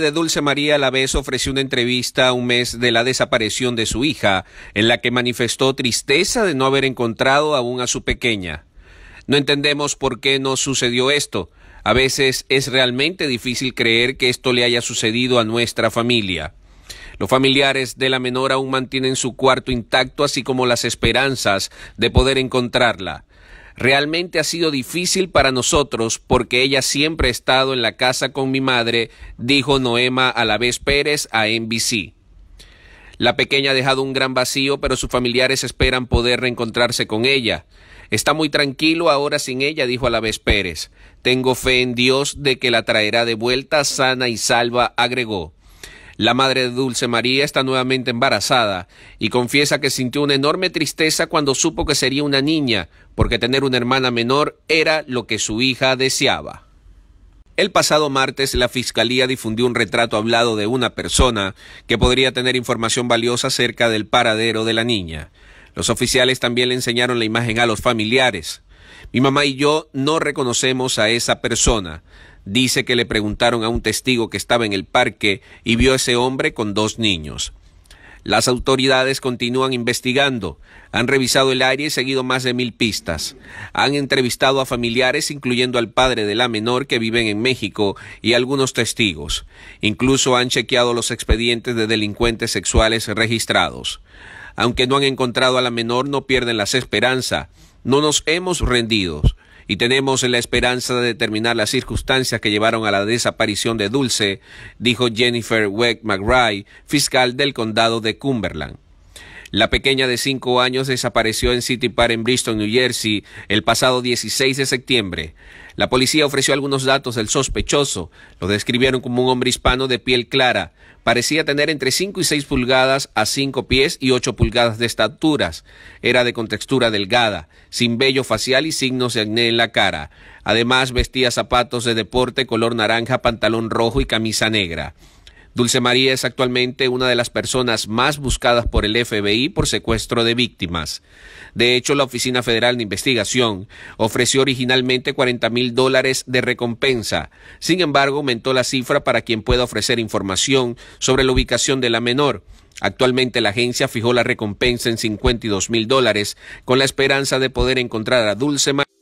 de Dulce María vez ofreció una entrevista un mes de la desaparición de su hija, en la que manifestó tristeza de no haber encontrado aún a su pequeña. No entendemos por qué nos sucedió esto. A veces es realmente difícil creer que esto le haya sucedido a nuestra familia. Los familiares de la menor aún mantienen su cuarto intacto, así como las esperanzas de poder encontrarla. Realmente ha sido difícil para nosotros porque ella siempre ha estado en la casa con mi madre, dijo Noema Alavés Pérez a NBC. La pequeña ha dejado un gran vacío, pero sus familiares esperan poder reencontrarse con ella. Está muy tranquilo ahora sin ella, dijo Alavés Pérez. Tengo fe en Dios de que la traerá de vuelta sana y salva, agregó. La madre de Dulce María está nuevamente embarazada y confiesa que sintió una enorme tristeza cuando supo que sería una niña, porque tener una hermana menor era lo que su hija deseaba. El pasado martes la Fiscalía difundió un retrato hablado de una persona que podría tener información valiosa acerca del paradero de la niña. Los oficiales también le enseñaron la imagen a los familiares. Mi mamá y yo no reconocemos a esa persona. Dice que le preguntaron a un testigo que estaba en el parque y vio a ese hombre con dos niños. Las autoridades continúan investigando, han revisado el área y seguido más de mil pistas. Han entrevistado a familiares, incluyendo al padre de la menor que vive en México y algunos testigos. Incluso han chequeado los expedientes de delincuentes sexuales registrados. Aunque no han encontrado a la menor, no pierden las esperanzas. No nos hemos rendido y tenemos la esperanza de determinar las circunstancias que llevaron a la desaparición de Dulce, dijo Jennifer Wegg McRae, fiscal del condado de Cumberland. La pequeña de cinco años desapareció en City Park en Bristol, New Jersey, el pasado 16 de septiembre. La policía ofreció algunos datos del sospechoso. Lo describieron como un hombre hispano de piel clara. Parecía tener entre cinco y seis pulgadas a cinco pies y ocho pulgadas de estaturas. Era de contextura delgada, sin vello facial y signos de acné en la cara. Además vestía zapatos de deporte color naranja, pantalón rojo y camisa negra. Dulce María es actualmente una de las personas más buscadas por el FBI por secuestro de víctimas. De hecho, la Oficina Federal de Investigación ofreció originalmente 40 mil dólares de recompensa. Sin embargo, aumentó la cifra para quien pueda ofrecer información sobre la ubicación de la menor. Actualmente la agencia fijó la recompensa en 52 mil dólares con la esperanza de poder encontrar a Dulce María